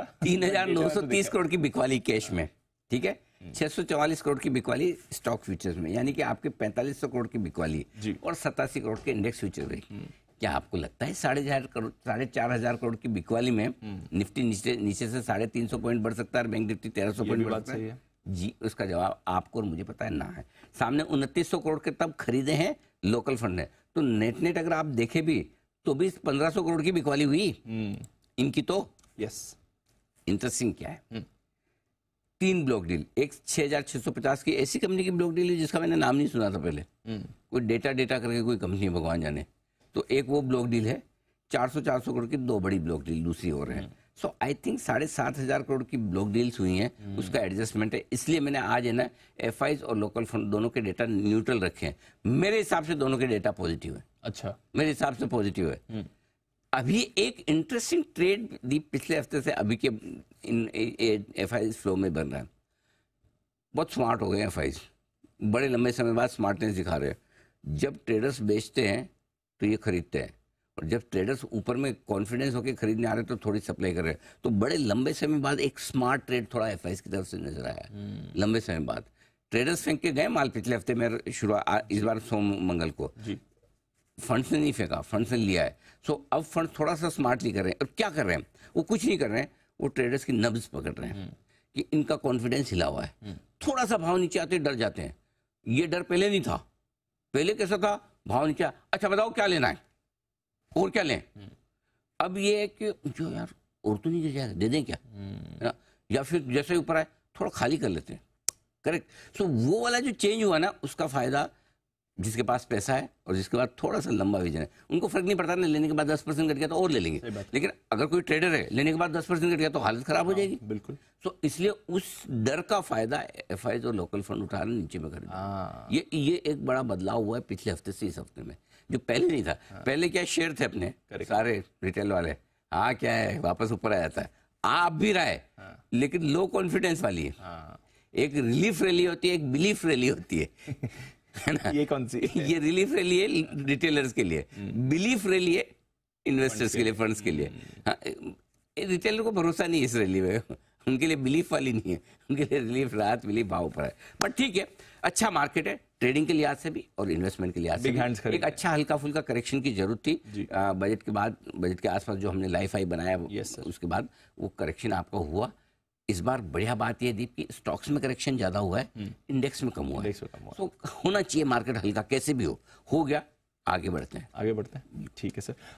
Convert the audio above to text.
तीन हजार नौ सौ तीस करोड़ की बिकवाली कैश में ठीक है हम्म। छह सौ चौवालीस करोड़ की बिकवाली स्टॉक फ्यूचर्स में यानी कि आपके पैंतालीस सौ करोड़ की बिकवाली और सतासी करोड़ के इंडेक्स फ्यूचर में हम्म। क्या आपको लगता है साढ़े हजार करोड़ साढ़े चार हजार करोड़ की बिकवाली में हम्म। निफ्टी नीचे नीचे से साढ़े तीन सौ पॉइंट बढ़ सकता है बैंक निफ्टी तेरह सौ पॉइंट बढ़ सकता है जी उसका जवाब आपको और मुझे पता है ना है सामने उनतीस सौ करोड़ के तब खरीदे हैं लोकल फंड ने तो नेट नेट अगर आप देखे भी तो भी पंद्रह सौ करोड़ की बिकवाली हुई इनकी तो यस इंटरेस्टिंग क्या है हम्म। तीन ब्लॉक डील एक 6650 की ऐसी कंपनी की ब्लॉक डील है जिसका मैंने नाम नहीं सुना था पहले हम्म। कोई डेटा डेटा करके कोई कंपनी है भगवान जाने तो एक वो ब्लॉक डील है 400 400 करोड़ की दो बड़ी ब्लॉक डील दूसरी और है सो आई थिंक साढ़े सात हजार करोड़ की ब्लॉक डील्स हुई हैं हम्म। उसका एडजस्टमेंट है इसलिए मैंने आज है ना एफ और लोकल फंड दोनों के डेटा न्यूट्रल रखे हैं मेरे हिसाब से दोनों के डेटा पॉजिटिव है अच्छा मेरे हिसाब से पॉजिटिव है अभी एक इंटरेस्टिंग ट्रेड दीप पिछले हफ्ते से अभी के इन एफ आई फ्लो में बन रहा है बहुत स्मार्ट हो गए एफ आई बड़े लंबे समय बाद स्मार्टनेस दिखा रहे हैं जब ट्रेडर्स बेचते हैं तो ये खरीदते हैं और जब ट्रेडर्स ऊपर में कॉन्फिडेंस होकर खरीदने आ रहे तो थोड़ी सप्लाई कर रहे हैं तो बड़े लंबे समय बाद एक स्मार्ट ट्रेड थोड़ा एफ की तरफ से नजर आया hmm. लंबे समय बाद ट्रेडर्स फेंक के गए माल पिछले हफ्ते में शुरुआत इस बार सोम मंगल को फंड से नहीं फेंका फंड से लिया है सो so, अब फंड थोड़ा सा स्मार्टली कर रहे हैं और क्या कर रहे हैं वो कुछ नहीं कर रहे हैं वो ट्रेडर्स की नब्ज पकड़ रहे हैं हम्म। कि इनका कॉन्फिडेंस हिला हुआ है हम्म। थोड़ा सा भाव नीचे आते डर जाते हैं ये डर पहले नहीं था पहले कैसा था भाव नीचे अच्छा बताओ क्या लेना है और क्या लें हम्म। अब ये है कि जो यार और तो नहीं जाएगा दे दें क्या या फिर जैसे ऊपर आए थोड़ा खाली कर लेते हैं करेक्ट सो so, वो वाला जो चेंज हुआ ना उसका फायदा जिसके पास पैसा है और जिसके बाद थोड़ा सा लंबा विजन है उनको फर्क नहीं पड़ता ना लेने के बाद दस परसेंट कट गया तो और ले लेंगे लेकिन अगर कोई ट्रेडर है लेने के बाद दस परसेंट कट गया तो हालत खराब हो हाँ, जाएगी बिल्कुल तो इसलिए उस डर का फायदा एफ आई और लोकल फंड उठा रहे नीचे में कर हाँ। ये ये एक बड़ा बदलाव हुआ है पिछले हफ्ते से इस हफ्ते में जो पहले नहीं था हाँ। पहले क्या शेयर थे अपने सारे रिटेल वाले हाँ क्या है वापस ऊपर आ जाता है आप भी रहा है लेकिन लो कॉन्फिडेंस वाली है एक रिलीफ रैली होती है एक बिलीफ रैली होती है ये कौन सी ये रिलीफ रैली है रिटेलर्स के लिए बिलीफ रैली है इन्वेस्टर्स के लिए फंड्स के लिए रिटेलर हाँ, को भरोसा नहीं इस रैली में उनके लिए बिलीफ वाली नहीं है उनके लिए रिलीफ राहत मिली भाव पर है बट ठीक है अच्छा मार्केट है ट्रेडिंग के लिहाज से भी और इन्वेस्टमेंट के लिहाज से भी एक अच्छा हल्का फुल्का करेक्शन की जरूरत थी बजट के बाद बजट के आसपास जो हमने लाइफ आई बनाया उसके बाद वो करेक्शन आपका हुआ इस बार बढ़िया बात यह दीप की स्टॉक्स में करेक्शन ज्यादा हम्म। हुआ है इंडेक्स में कम हुआ है तो होना चाहिए मार्केट हल्का कैसे भी हो हो गया आगे बढ़ते हैं आगे बढ़ते हैं ठीक है सर